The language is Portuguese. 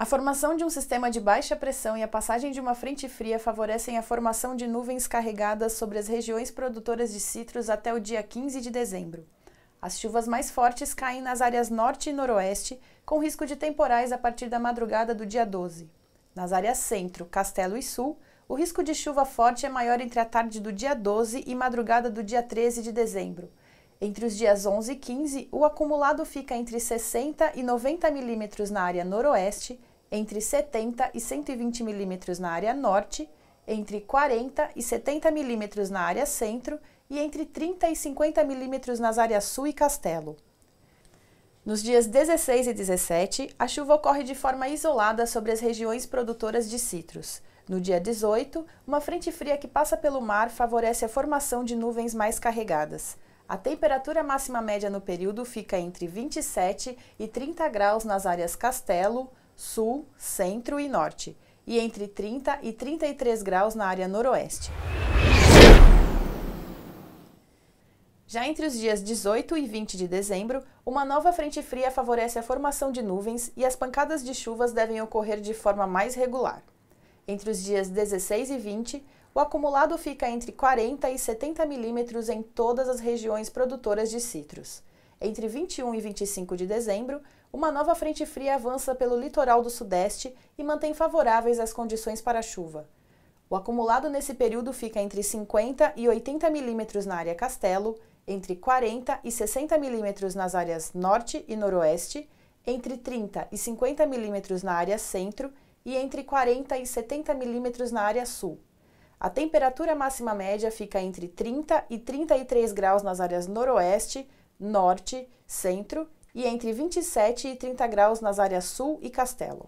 A formação de um sistema de baixa pressão e a passagem de uma frente fria favorecem a formação de nuvens carregadas sobre as regiões produtoras de citros até o dia 15 de dezembro. As chuvas mais fortes caem nas áreas norte e noroeste, com risco de temporais a partir da madrugada do dia 12. Nas áreas centro, castelo e sul, o risco de chuva forte é maior entre a tarde do dia 12 e madrugada do dia 13 de dezembro. Entre os dias 11 e 15, o acumulado fica entre 60 e 90 milímetros na área noroeste entre 70 e 120 milímetros na área norte, entre 40 e 70 milímetros na área centro e entre 30 e 50 milímetros nas áreas sul e castelo. Nos dias 16 e 17, a chuva ocorre de forma isolada sobre as regiões produtoras de citros. No dia 18, uma frente fria que passa pelo mar favorece a formação de nuvens mais carregadas. A temperatura máxima média no período fica entre 27 e 30 graus nas áreas Castelo, sul, centro e norte, e entre 30 e 33 graus na área noroeste. Já entre os dias 18 e 20 de dezembro, uma nova frente fria favorece a formação de nuvens e as pancadas de chuvas devem ocorrer de forma mais regular. Entre os dias 16 e 20, o acumulado fica entre 40 e 70 milímetros em todas as regiões produtoras de citros entre 21 e 25 de dezembro, uma nova frente fria avança pelo litoral do Sudeste e mantém favoráveis as condições para chuva. O acumulado nesse período fica entre 50 e 80 milímetros na área Castelo, entre 40 e 60 milímetros nas áreas Norte e Noroeste, entre 30 e 50 milímetros na área Centro e entre 40 e 70 milímetros na área Sul. A temperatura máxima média fica entre 30 e 33 graus nas áreas Noroeste, norte, centro e entre 27 e 30 graus nas áreas sul e castelo.